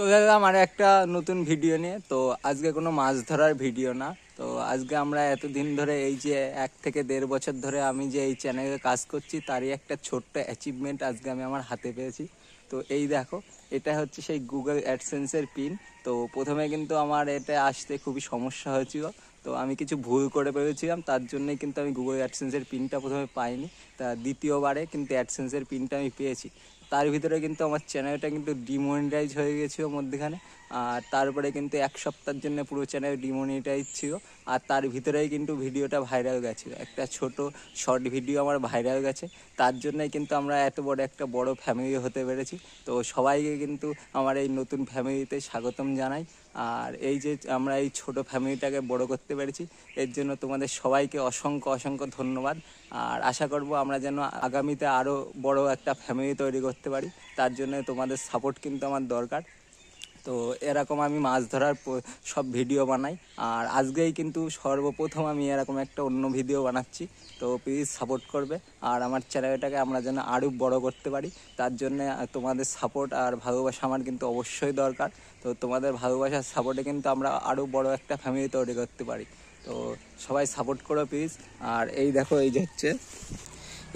চলে এলাম আর একটা নতুন ভিডিও নিয়ে তো আজকে কোনো মাছ ধরার ভিডিও না তো আজকে আমরা এতদিন ধরে এই যে এক থেকে দেড় বছর ধরে আমি যে এই চ্যানেলে কাজ করছি তারই একটা ছোট্ট অ্যাচিভমেন্ট আজকে আমি আমার হাতে পেয়েছি তো এই দেখো এটা হচ্ছে সেই গুগল অ্যাডসেন্সের পিন তো প্রথমে কিন্তু আমার এটা আসতে খুবই সমস্যা হয়েছিল তো আমি কিছু ভুল করে পেরেছিলাম তার জন্যই কিন্তু আমি গুগল অ্যাডসেন্সের পিনটা প্রথমে পাইনি তা দ্বিতীয়বারে কিন্তু অ্যাডসেন্সের পিনটা আমি পেয়েছি তার ভিতরে কিন্তু আমার চ্যানেলটা কিন্তু ডিমনিটাইজ হয়ে গেছিলো মধ্যেখানে আর তারপরে কিন্তু এক সপ্তাহের জন্য পুরো চ্যানেল ডিমনিটাইজ ছিল আর তার ভিতরেই কিন্তু ভিডিওটা ভাইরাল গেছিলো একটা ছোট শর্ট ভিডিও আমার ভাইরাল গেছে তার জন্যই কিন্তু আমরা এত বড় একটা বড় ফ্যামিলি হতে পেরেছি তো সবাইকে কিন্তু আমার এই নতুন ফ্যামিলিতে স্বাগতম জানাই আর এই যে আমরা এই ছোট ফ্যামিলিটাকে বড় করতে পেরেছি এর জন্য তোমাদের সবাইকে অসংখ্য অসংখ্য ধন্যবাদ আর আশা করব আমরা যেন আগামীতে আরও বড় একটা ফ্যামিলি তৈরি করতে পারি তার জন্য তোমাদের সাপোর্ট কিন্তু আমার দরকার তো এরকম আমি মাছ ধরার সব ভিডিও বানাই আর আজকেই কিন্তু সর্বপ্রথম আমি এরকম একটা অন্য ভিডিও বানাচ্ছি তো প্লিজ সাপোর্ট করবে আর আমার চ্যানেলটাকে আমরা যেন আরও বড় করতে পারি তার জন্য তোমাদের সাপোর্ট আর ভালোবাসা আমার কিন্তু অবশ্যই দরকার তো তোমাদের ভালোবাসার সাপোর্টে কিন্তু আমরা আরও বড় একটা ফ্যামিলি তৈরি করতে পারি তো সবাই সাপোর্ট করো প্লিজ আর এই দেখো এই যে হচ্ছে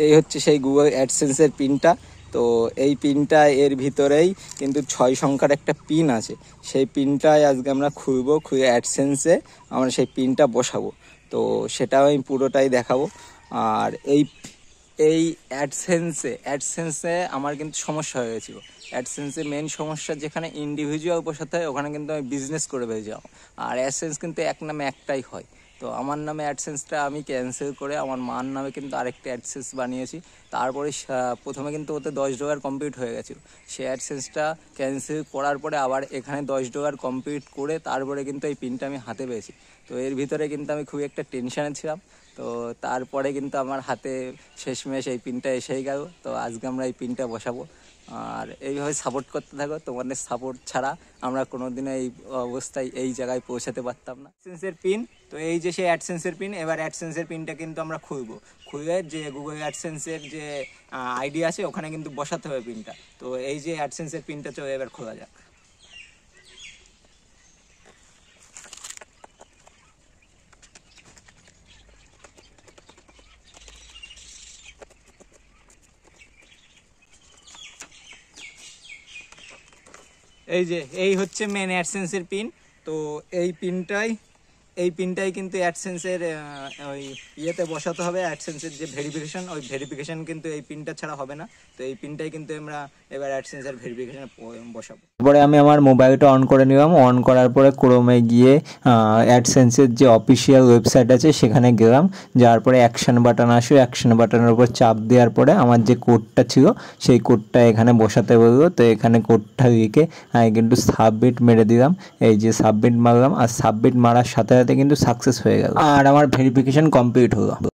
এই হচ্ছে সেই গুগল অ্যাডসেন্সের পিনটা তো এই পিনটা এর ভিতরেই কিন্তু ছয় সংখ্যার একটা পিন আছে সেই পিনটাই আজকে আমরা খুঁজব খুঁজে অ্যাডসেন্সে আমরা সেই পিনটা বসাবো তো সেটাও আমি পুরোটাই দেখাবো আর এই এই অ্যাডসেন্সে অ্যাডসেন্সে আমার কিন্তু সমস্যা হয়েছিল অ্যাডসেন্সে মেন সমস্যা যেখানে ইন্ডিভিজুয়াল বসাতে হয় ওখানে কিন্তু আমি বিজনেস করে বেরিয়ে যাও আর অ্যাডসেন্স কিন্তু এক নামে একটাই হয় তো আমার নামে অ্যাডসেন্সটা আমি ক্যান্সেল করে আমার মার নামে কিন্তু আরেকটা অ্যাডসেন্স বানিয়েছি তারপরে প্রথমে কিন্তু ওতে দশ ডলার কমপ্লিট হয়ে গেছিলো সে অ্যাডসেন্সটা ক্যান্সেল করার পরে আবার এখানে দশ ডলার কমপ্লিট করে তারপরে কিন্তু এই পিনটা আমি হাতে পেয়েছি তো এর ভিতরে কিন্তু আমি খুবই একটা টেনশানে ছিলাম তো তারপরে কিন্তু আমার হাতে শেষমেশ এই পিনটা এসেই গেল তো আজকে আমরা এই পিনটা বসাবো আর এইভাবে সাপোর্ট করতে থাকো তোমাদের সাপোর্ট ছাড়া আমরা কোনো দিনে এই অবস্থায় এই জায়গায় পৌঁছাতে পারতাম না অ্যাডসেন্সের পিন তো এই যে সেই অ্যাডসেন্সের পিন এবার অ্যাডসেন্সের পিনটা কিন্তু আমরা খুঁজব খুঁজে যে গুগল অ্যাডসেন্সের যে আইডি আছে ওখানে কিন্তু বসাতে হবে পিনটা তো এই যে অ্যাডসেন্সের পিনটা চলে এবার খোলা যাক এই যে এই হচ্ছে মেন অ্যাডসেন্সের পিন তো এই পিনটাই এই পিনটাই কিন্তু অ্যাডসেন্সের ওই ইয়েতে বসাতে হবে অ্যাডসেন্সের যে ভেরিফিকেশান ওই ভেরিফিকেশান কিন্তু এই পিনটা ছাড়া হবে না তো এই পিনটাই কিন্তু আমরা এবার অ্যাডসেন্সের ভেরিফিকেশানে বসাবো তারপরে আমি আমার মোবাইলটা অন করে নিলাম অন করার পরে ক্রোমে গিয়ে অ্যাডসেন্সের যে অফিসিয়াল ওয়েবসাইট আছে সেখানে গেলাম যাওয়ার পরে অ্যাকশান বাটন আসে অ্যাকশান বাটনের উপর চাপ দেওয়ার পরে আমার যে কোডটা ছিল সেই কোডটা এখানে বসাতে বললো তো এখানে কোডটা লিখে আমি কিন্তু সাবমিট মেরে দিলাম এই যে সাবমিট মারলাম আর সাবমিট মারার সাথে সাথে কিন্তু সাকসেস হয়ে গেল আর আমার ভেরিফিকেশান কমপ্লিট হলো